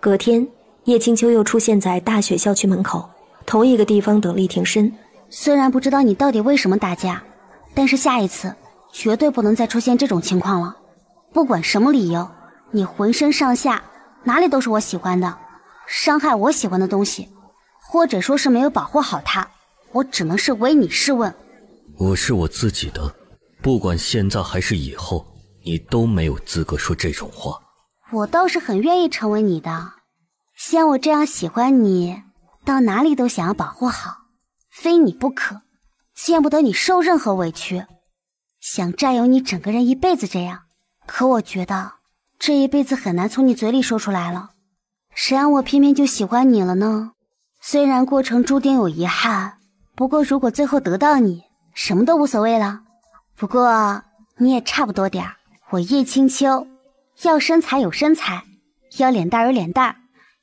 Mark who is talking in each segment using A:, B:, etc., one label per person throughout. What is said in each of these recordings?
A: 隔天，叶清秋又出现在大学校区门口，同一个地方等厉庭
B: 深。虽然不知道你到底为什么打架，但是下一次绝对不能再出现这种情况了。不管什么理由，你浑身上下哪里都是我喜欢的，伤害我喜欢的东西，或者说是没有保护好它，我只能是唯你是问。
A: 我是我自己的，不管现在还是以后，你都没有资格说这种话。
B: 我倒是很愿意成为你的，像我这样喜欢你，到哪里都想要保护好，非你不可，见不得你受任何委屈，想占有你整个人一辈子这样。可我觉得这一辈子很难从你嘴里说出来了，谁让我偏偏就喜欢你了呢？虽然过程注定有遗憾，不过如果最后得到你，什么都无所谓了。不过你也差不多点儿，我叶清秋。要身材有身材，要脸蛋有脸蛋，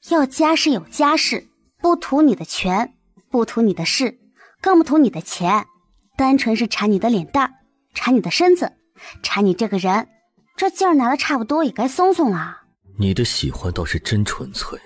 B: 要家世有家世，不图你的权，不图你的势，更不图你的钱，单纯是馋你的脸蛋，馋你的身子，馋你这个人。这劲儿拿的差不多，也该松松了。
A: 你的喜欢倒是真纯粹，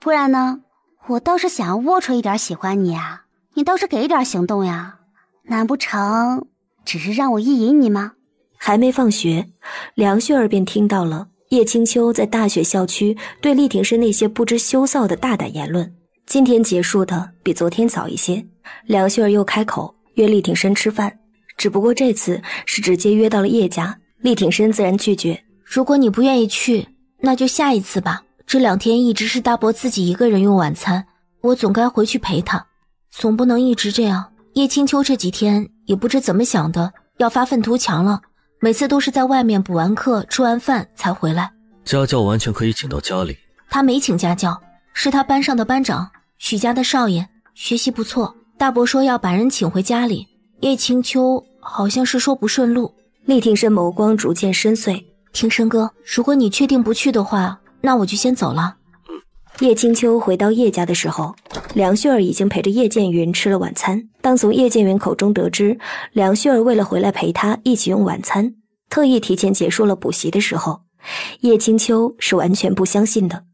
B: 不然呢？我倒是想要龌龊一点喜欢你啊！你倒是给一点行动呀？难不成只是让我意淫你吗？还
A: 没放学，梁旭儿便听到了。叶清秋在大学校区对厉挺生那些不知羞臊的大胆言论，今天结束的比昨天早一些。梁秀儿又开口约厉挺生吃饭，只不过这次是直接约到了叶家。厉挺生自然拒绝。如果你不愿意去，那就下一次吧。这两天一直是大伯自己一个人用晚餐，我总该回去陪他，总不能一直这样。叶清秋这几天也不知怎么想的，要发愤图强了。每次都是在外面补完课、吃完饭才回来。家教完全可以请到家里。他没请家教，是他班上的班长，许家的少爷，学习不错。大伯说要把人请回家里。叶清秋好像是说不顺路。厉听申眸光逐渐深邃。听声哥，如果你确定不去的话，那我就先走了。叶青秋回到叶家的时候。梁旭儿已经陪着叶剑云吃了晚餐。当从叶剑云口中得知，梁旭儿为了回来陪他一起用晚餐，特意提前结束了补习的时候，叶清秋是完全不相信的。